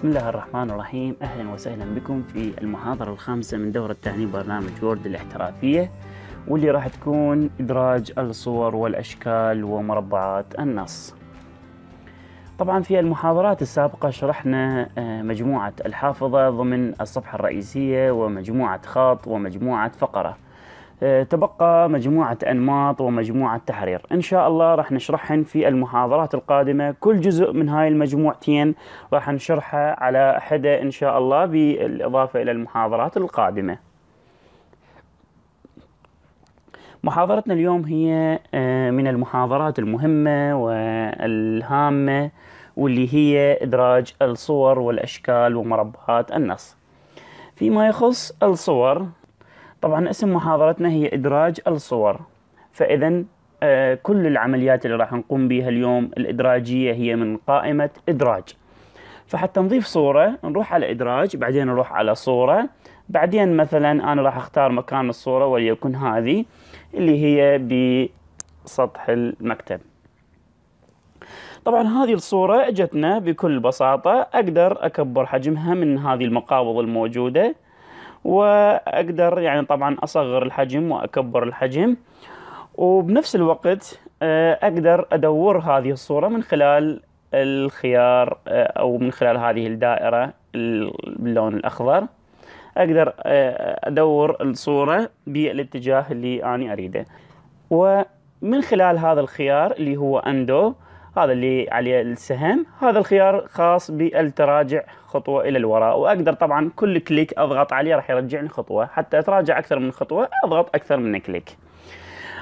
بسم الله الرحمن الرحيم أهلا وسهلا بكم في المحاضرة الخامسة من دورة تهذيب برنامج وورد الاحترافية واللي راح تكون إدراج الصور والأشكال ومربعات النص طبعا في المحاضرات السابقة شرحنا آه، مجموعة الحافظة ضمن الصفحة الرئيسية ومجموعة خط ومجموعة فقرة آه، تبقى مجموعة أنماط ومجموعة تحرير إن شاء الله راح نشرحهن في المحاضرات القادمة كل جزء من هاي المجموعتين راح نشرحه على حدة إن شاء الله بالإضافة إلى المحاضرات القادمة محاضرتنا اليوم هي آه، من المحاضرات المهمة والهامة واللي هي إدراج الصور والأشكال ومربعات النص فيما يخص الصور طبعا اسم محاضرتنا هي إدراج الصور فإذا آه، كل العمليات اللي راح نقوم بها اليوم الإدراجية هي من قائمة إدراج فحتى نضيف صورة نروح على إدراج بعدين نروح على صورة بعدين مثلا أنا راح أختار مكان الصورة وليكن هذه اللي هي بسطح المكتب طبعا هذه الصورة اجتنا بكل بساطة أقدر أكبر حجمها من هذه المقابض الموجودة واقدر يعني طبعا اصغر الحجم واكبر الحجم وبنفس الوقت آه، اقدر ادور هذه الصوره من خلال الخيار آه، او من خلال هذه الدائره باللون الاخضر اقدر آه، ادور الصوره بالاتجاه اللي انا اريده ومن خلال هذا الخيار اللي هو اندو هذا اللي عليه السهم هذا الخيار خاص بالتراجع خطوة إلى الوراء وأقدر طبعا كل كليك أضغط عليه راح يرجعني خطوة حتى أتراجع أكثر من خطوة أضغط أكثر من كليك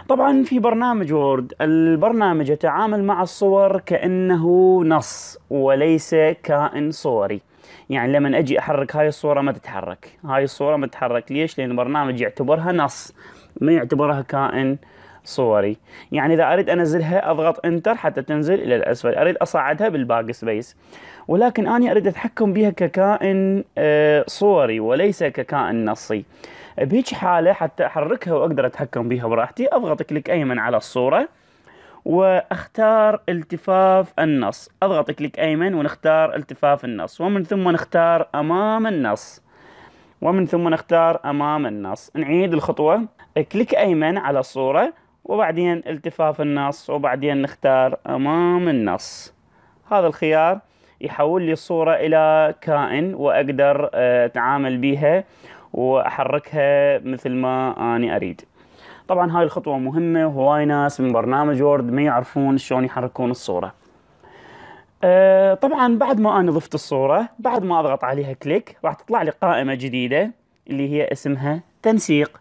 طبعا في برنامج وورد البرنامج يتعامل مع الصور كأنه نص وليس كائن صوري يعني لما اجي احرك هاي الصوره ما تتحرك هاي الصوره ما تتحرك ليش لان البرنامج يعتبرها نص ما يعتبرها كائن صوري يعني إذا أريد أنزلها أضغط انتر حتى تنزل إلى الأسفل أريد أصعدها بالباك سبيس ولكن أنا أريد أتحكم بها ككائن آه، صوري وليس ككائن نصي بهيج حالة حتى أحركها وأقدر أتحكم بها براحتي أضغط كليك أيمن على الصورة واختار التفاف النص اضغط كليك ايمن ونختار التفاف النص ومن ثم نختار امام النص ومن ثم نختار امام النص نعيد الخطوة كليك ايمن على الصورة وبعدين التفاف النص وبعدين نختار أمام النص هذا الخيار يحول لي الصورة إلى كائن وأقدر آه، أتعامل بها وأحركها مثل ما أنا أريد طبعا هاي الخطوة مهمة هواي ناس من برنامج وورد ما يعرفون شلون يحركون الصورة أه طبعا بعد ما أنا ضفت الصورة بعد ما أضغط عليها كليك راح تطلع لي قائمة جديدة اللي هي اسمها تنسيق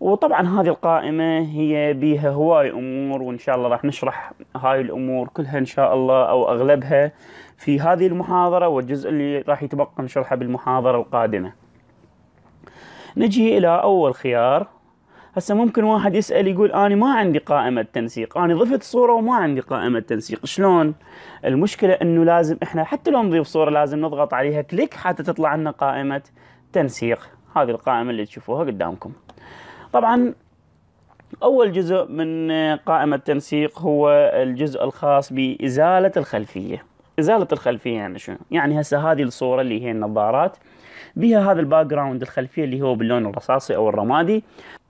وطبعا هذه القائمة هي بيها هواي أمور وإن شاء الله راح نشرح هاي الأمور كلها إن شاء الله أو أغلبها في هذه المحاضرة والجزء اللي راح يتبقى نشرحه بالمحاضرة القادمة نجي إلى أول خيار هسه ممكن واحد يسأل يقول أنا ما عندي قائمة تنسيق أنا ضفت صورة وما عندي قائمة تنسيق شلون المشكلة أنه لازم إحنا حتى لو نضيف صورة لازم نضغط عليها كليك حتى تطلع لنا قائمة تنسيق هذه القائمة اللي تشوفوها قدامكم طبعا أول جزء من قائمة تنسيق هو الجزء الخاص بإزالة الخلفية إزالة الخلفية يعني شنو؟ يعني هسه هذه الصورة اللي هي النظارات بها هذا الباك جراوند الخلفية اللي هو باللون الرصاصي أو الرمادي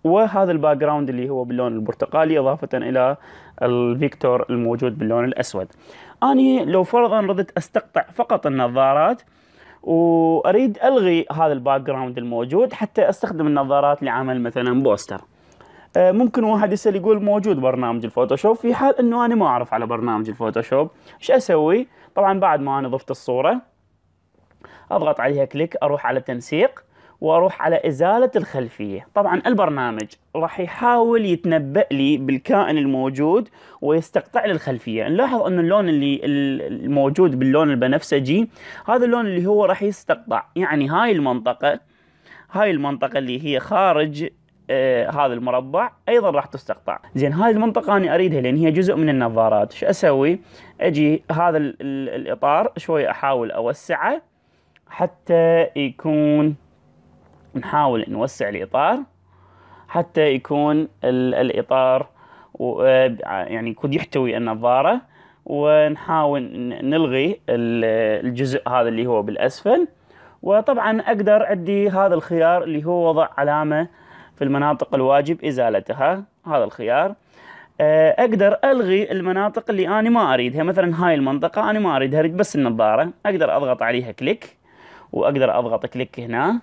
وهذا الباك جراوند اللي هو باللون البرتقالي إضافة إلى الفيكتور الموجود باللون الأسود أني لو فرضا ردت أستقطع فقط النظارات واريد الغي هذا الباك جراوند الموجود حتى استخدم النظارات لعمل مثلا بوستر آه، ممكن واحد يسال يقول موجود برنامج الفوتوشوب في حال انه انا ما اعرف على برنامج الفوتوشوب ايش اسوي طبعا بعد ما انا ضفت الصوره اضغط عليها كليك اروح على تنسيق واروح على ازاله الخلفيه طبعا البرنامج راح يحاول يتنبأ لي بالكائن الموجود ويستقطع لي الخلفيه نلاحظ ان اللون اللي الموجود باللون البنفسجي هذا اللون اللي هو راح يستقطع يعني هاي المنطقه هاي المنطقه اللي هي خارج آه هذا المربع ايضا راح تستقطع زين هاي المنطقه انا اريدها لان هي جزء من النظارات شو اسوي اجي هذا الاطار شوي احاول اوسعه حتى يكون نحاول نوسع الإطار حتى يكون الإطار آه، يعني يكون يحتوي النظارة ونحاول نلغي الجزء هذا اللي هو بالأسفل وطبعا أقدر أدي هذا الخيار اللي هو وضع علامة في المناطق الواجب إزالتها هذا الخيار آه، أقدر ألغي المناطق اللي أنا ما أريدها مثلا هاي المنطقة أنا ما أريدها أريد بس النظارة أقدر أضغط عليها كليك وأقدر أضغط كليك هنا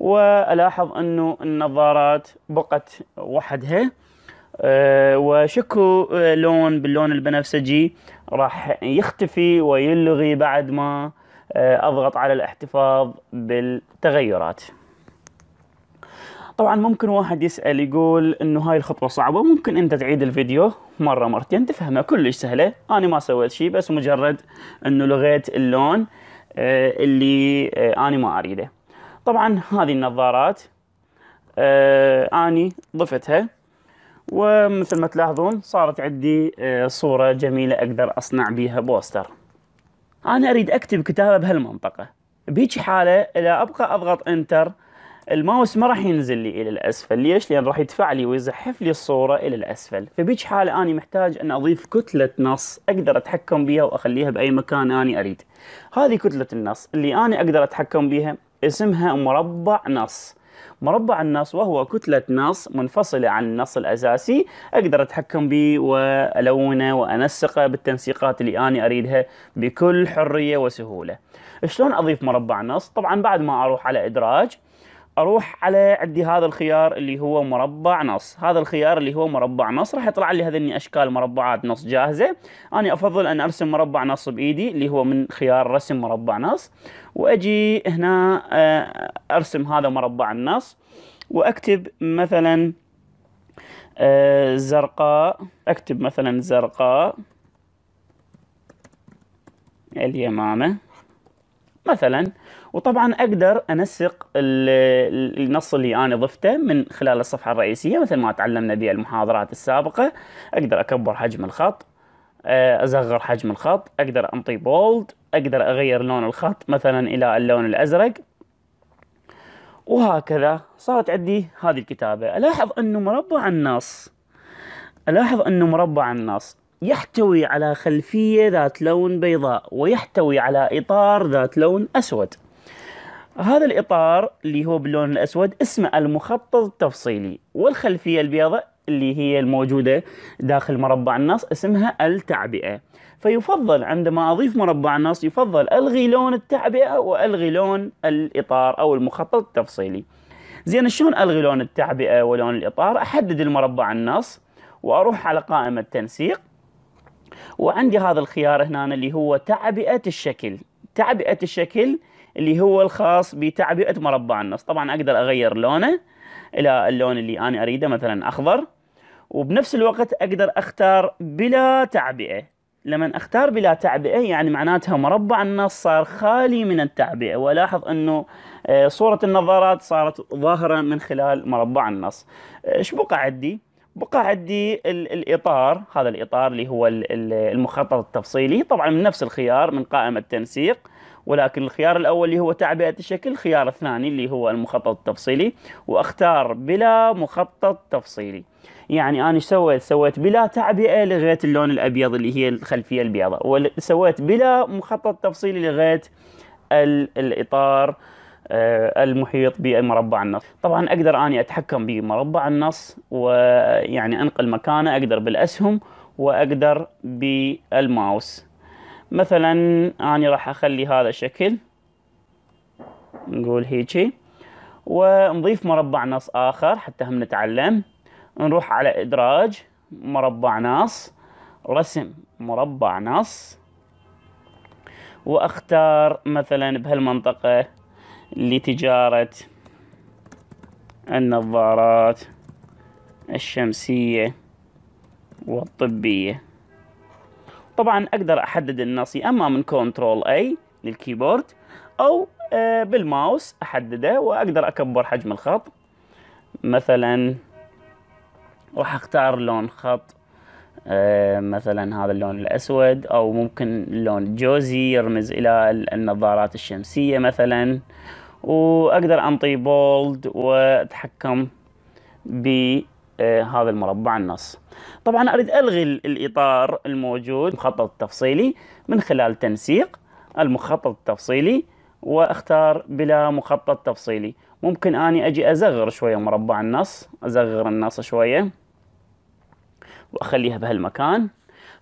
والاحظ انه النظارات بقت وحدها آه، وشكو آه، لون باللون البنفسجي راح يختفي ويلغي بعد ما آه، اضغط على الاحتفاظ بالتغيرات طبعا ممكن واحد يسأل يقول انه هاي الخطوة صعبة ممكن انت تعيد الفيديو مرة مرتين تفهمها كلش سهلة انا ما سويت شيء بس مجرد انه لغيت اللون اللي انا ما اريده طبعا هذه النظارات آه اني ضفتها ومثل ما تلاحظون صارت عندي آه صورة جميلة اقدر اصنع بيها بوستر انا اريد اكتب كتابة بهالمنطقة بهيجي حالة اذا ابقى اضغط انتر الماوس ما راح ينزل لي الى الاسفل ليش لان راح يدفع لي ويزحف لي الصورة الى الاسفل فبيج حالة اني محتاج ان اضيف كتلة نص اقدر اتحكم بها واخليها باي مكان اني اريد هذه كتلة النص اللي اني اقدر اتحكم بها اسمها مربع نص مربع النص وهو كتلة نص منفصلة عن النص الأساسي أقدر أتحكم به وألونه وأنسقه بالتنسيقات اللي أنا أريدها بكل حرية وسهولة شلون أضيف مربع نص؟ طبعا بعد ما أروح على إدراج اروح على عندي هذا الخيار اللي هو مربع نص هذا الخيار اللي هو مربع نص راح يطلع لي هذني اشكال مربعات نص جاهزه انا افضل ان ارسم مربع نص بايدي اللي هو من خيار رسم مربع نص واجي هنا آه، ارسم هذا مربع النص واكتب مثلا آه، زرقاء اكتب مثلا زرقاء اليمامه مثلا وطبعا اقدر انسق النص اللي انا ضفته من خلال الصفحه الرئيسيه مثل ما تعلمنا بالمحاضرات السابقه اقدر اكبر حجم الخط آه، اصغر حجم الخط اقدر انطي بولد اقدر اغير لون الخط مثلا الى اللون الازرق وهكذا صارت عندي هذه الكتابه الاحظ انه مربع النص الاحظ انه مربع النص يحتوي على خلفية ذات لون بيضاء ويحتوي على إطار ذات لون أسود هذا الإطار اللي هو باللون الأسود اسمه المخطط التفصيلي والخلفية البيضاء اللي هي الموجودة داخل مربع النص اسمها التعبئة فيفضل عندما أضيف مربع النص يفضل ألغي لون التعبئة وألغي لون الإطار أو المخطط التفصيلي زين شلون ألغي لون التعبئة ولون الإطار أحدد المربع النص وأروح على قائمة تنسيق وعندي هذا الخيار هنا اللي هو تعبئة الشكل تعبئة الشكل اللي هو الخاص بتعبئة مربع النص طبعا أقدر أغير لونه إلى اللون اللي أنا أريده مثلا أخضر وبنفس الوقت أقدر أختار بلا تعبئة لما اختار بلا تعبئه يعني معناتها مربع النص صار خالي من التعبئه ولاحظ انه آه، صوره النظارات صارت ظاهره من خلال مربع النص آه، ايش بقى عندي بقى عندي الاطار هذا الاطار اللي هو المخطط التفصيلي طبعا من نفس الخيار من قائمه تنسيق ولكن الخيار الاول اللي هو تعبئه الشكل الخيار الثاني اللي هو المخطط التفصيلي واختار بلا مخطط تفصيلي يعني انا ايش سويت سويت بلا تعبئه لغيت اللون الابيض اللي هي الخلفيه البيضاء وسويت بلا مخطط تفصيلي لغيت الاطار آه، المحيط بمربع النص طبعا أقدر أني أتحكم بمربع النص ويعني أنقل مكانه أقدر بالأسهم وأقدر بالماوس مثلا اني راح أخلي هذا الشكل نقول هيجي ونضيف مربع نص آخر حتى هم نتعلم نروح على إدراج مربع نص رسم مربع نص واختار مثلا بهالمنطقة لتجارة النظارات الشمسية والطبية طبعا أقدر أحدد النصي أما من كنترول أي للكيبورد أو آه، بالماوس أحدده وأقدر أكبر حجم الخط مثلا راح أختار لون خط آه، مثلا هذا اللون الأسود أو ممكن اللون الجوزي يرمز إلى النظارات الشمسية مثلا واقدر انطي بولد واتحكم بهذا آه، المربع النص طبعا اريد الغي الاطار الموجود المخطط التفصيلي من خلال تنسيق المخطط التفصيلي واختار بلا مخطط تفصيلي ممكن اني اجي ازغر شويه مربع النص ازغر النص شويه واخليها بهالمكان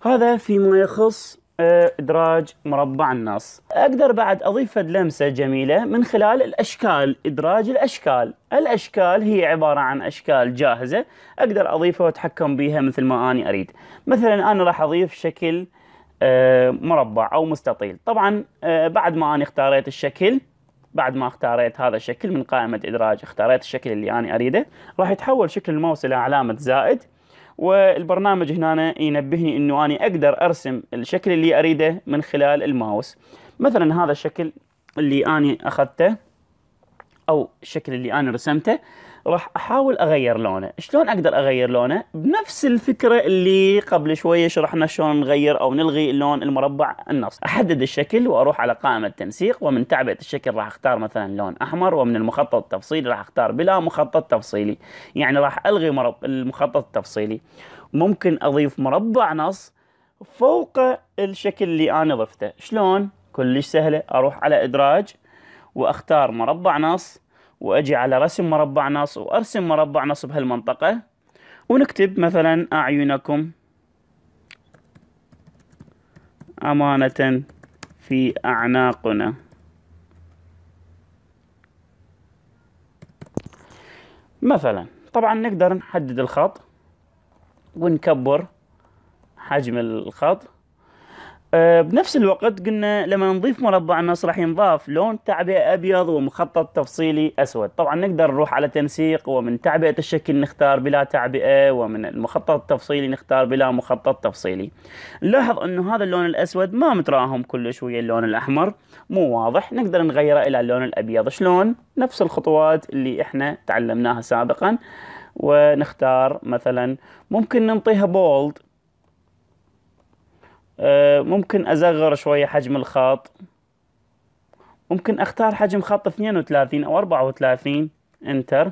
هذا فيما يخص ادراج مربع النص اقدر بعد اضيف لمسه جميله من خلال الاشكال ادراج الاشكال الاشكال هي عباره عن اشكال جاهزه اقدر اضيفها واتحكم بها مثل ما اني اريد مثلا انا راح اضيف شكل آه، مربع او مستطيل طبعا آه، بعد ما انا اختاريت الشكل بعد ما اختاريت هذا الشكل من قائمه ادراج اختاريت الشكل اللي انا اريده راح يتحول شكل الماوس الى علامه زائد والبرنامج هنا ينبهني انه انا اقدر ارسم الشكل اللي اريده من خلال الماوس مثلا هذا الشكل اللي انا اخذته او الشكل اللي انا رسمته راح احاول اغير لونه شلون اقدر اغير لونه بنفس الفكره اللي قبل شويه شرحنا شلون نغير او نلغي اللون المربع النص احدد الشكل واروح على قائمه تنسيق ومن تعبئه الشكل راح اختار مثلا لون احمر ومن المخطط التفصيلي راح اختار بلا مخطط تفصيلي يعني راح الغي مرب... المخطط التفصيلي ممكن اضيف مربع نص فوق الشكل اللي انا ضفته شلون كلش سهله اروح على ادراج واختار مربع نص واجي على رسم مربع نص وارسم مربع نص هالمنطقة ونكتب مثلا اعينكم امانة في اعناقنا مثلا طبعا نقدر نحدد الخط ونكبر حجم الخط آه، بنفس الوقت قلنا لما نضيف مربع النص راح ينضاف لون تعبئة أبيض ومخطط تفصيلي أسود طبعا نقدر نروح على تنسيق ومن تعبئة الشكل نختار بلا تعبئة ومن المخطط التفصيلي نختار بلا مخطط تفصيلي نلاحظ أنه هذا اللون الأسود ما متراهم كلش ويا اللون الأحمر مو واضح نقدر نغيره إلى اللون الأبيض شلون نفس الخطوات اللي إحنا تعلمناها سابقا ونختار مثلا ممكن ننطيها بولد آه، ممكن أصغر شوية حجم الخط ممكن أختار حجم خط 32 أو 34 انتر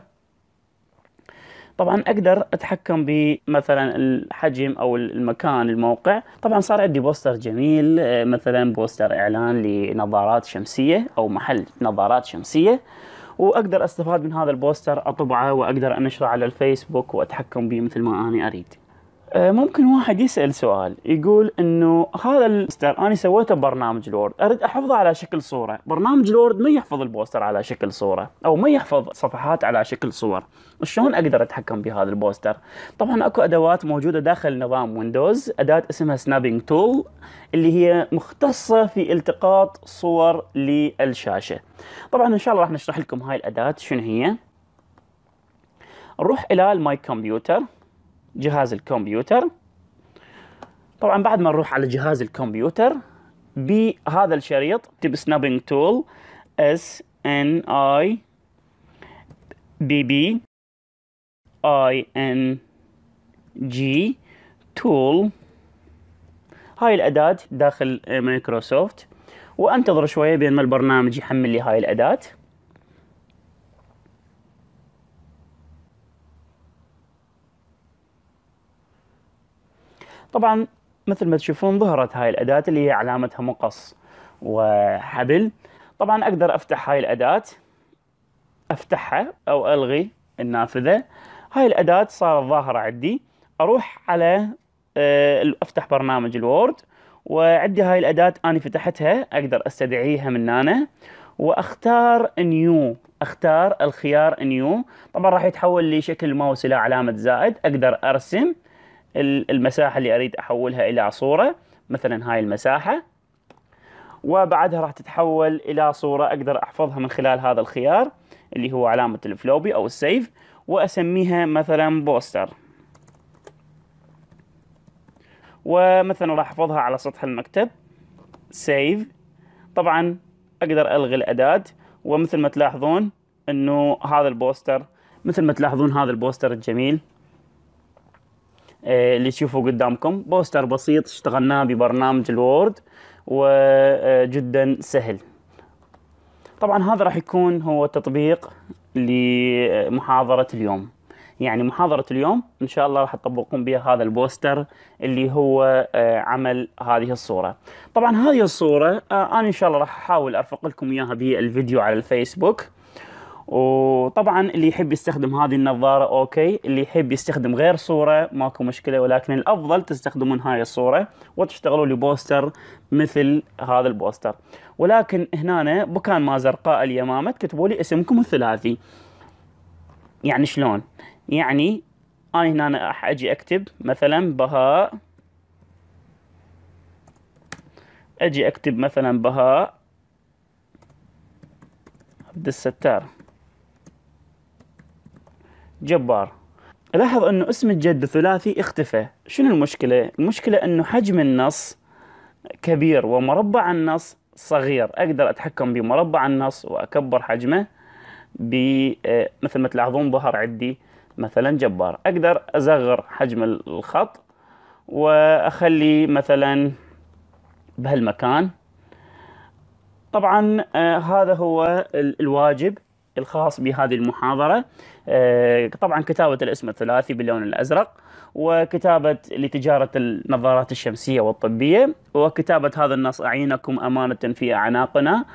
طبعا أقدر أتحكم بمثلا الحجم أو المكان الموقع طبعا صار عندي بوستر جميل آه، مثلا بوستر إعلان لنظارات شمسية أو محل نظارات شمسية واقدر استفاد من هذا البوستر اطبعه واقدر انشره على الفيسبوك واتحكم به مثل ما انا اريد آه، ممكن واحد يسال سؤال يقول انه هذا البوستر انا سويته ببرنامج الوورد اريد احفظه على شكل صوره برنامج الوورد ما يحفظ البوستر على شكل صوره او ما يحفظ صفحات على شكل صور شلون اقدر اتحكم بهذا البوستر طبعا اكو ادوات موجوده داخل نظام ويندوز اداه اسمها سنابينج تول اللي هي مختصه في التقاط صور للشاشه طبعا ان شاء الله راح نشرح لكم هاي الاداه شنو هي نروح الى الماي كمبيوتر جهاز الكمبيوتر طبعا بعد ما نروح على جهاز الكمبيوتر بهذا الشريط تب سنابينج تول اس ان اي بي بي اي ان جي تول هاي الاداه داخل مايكروسوفت وانتظر شويه بين ما البرنامج يحمل لي هاي الاداه طبعا مثل ما تشوفون ظهرت هاي الأداة اللي هي علامتها مقص وحبل طبعا أقدر أفتح هاي الأداة أفتحها أو ألغي النافذة هاي الأداة صارت ظاهرة عندي أروح على آه، أفتح برنامج الوورد وعندي هاي الأداة أنا فتحتها أقدر أستدعيها من هنا واختار نيو اختار الخيار نيو طبعا راح يتحول لشكل ماوس الى علامه زائد اقدر ارسم المساحة اللي أريد أحولها إلى صورة مثلا هاي المساحة وبعدها راح تتحول إلى صورة أقدر أحفظها من خلال هذا الخيار اللي هو علامة الفلوبي أو السيف وأسميها مثلا بوستر ومثلا راح أحفظها على سطح المكتب سيف طبعا أقدر ألغي الأداة ومثل ما تلاحظون أنه هذا البوستر مثل ما تلاحظون هذا البوستر الجميل آه، اللي تشوفوا قدامكم بوستر بسيط اشتغلناه ببرنامج الوورد وجدا سهل طبعا هذا راح يكون هو تطبيق لمحاضرة اليوم يعني محاضرة اليوم إن شاء الله راح تطبقون بها هذا البوستر اللي هو آه، عمل هذه الصورة طبعا هذه الصورة آه، أنا إن شاء الله راح أحاول أرفق لكم إياها بالفيديو على الفيسبوك وطبعا اللي يحب يستخدم هذه النظاره اوكي اللي يحب يستخدم غير صوره ماكو مشكله ولكن الافضل تستخدمون هاي الصوره وتشتغلوا لبوستر مثل هذا البوستر ولكن هنا بكان ما زرقاء اليمامه تكتبوا لي اسمكم الثلاثي يعني شلون يعني انا هنا راح اجي اكتب مثلا بهاء اجي اكتب مثلا بهاء عبد الستار جبار لاحظ انه اسم الجد الثلاثي اختفى شنو المشكله المشكله انه حجم النص كبير ومربع النص صغير اقدر اتحكم بمربع النص واكبر حجمه ب آه، مثل ما تلاحظون ظهر عندي مثلا جبار اقدر أصغر حجم الخط واخلي مثلا بهالمكان طبعا آه، هذا هو الواجب الخاص بهذه المحاضرة آه، طبعا كتابة الاسم الثلاثي باللون الأزرق وكتابة لتجارة النظارات الشمسية والطبية وكتابة هذا النص أعينكم أمانة في أعناقنا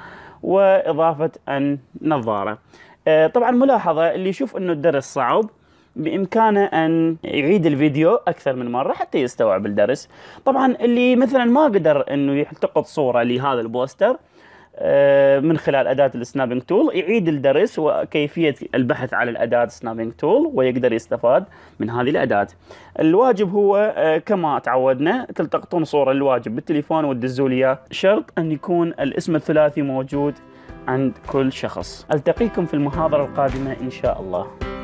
وإضافة النظارة آه، طبعا ملاحظة اللي يشوف أنه الدرس صعب بامكانه ان يعيد الفيديو اكثر من مره حتى يستوعب الدرس طبعا اللي مثلا ما قدر انه يلتقط صوره لهذا البوستر آه، من خلال أداة السنابينج تول يعيد الدرس وكيفية البحث على الأداة سنابينج تول ويقدر يستفاد من هذه الأداة الواجب هو آه، كما تعودنا تلتقطون صورة الواجب بالتليفون وتدزوا لي شرط أن يكون الاسم الثلاثي موجود عند كل شخص ألتقيكم في المحاضرة القادمة إن شاء الله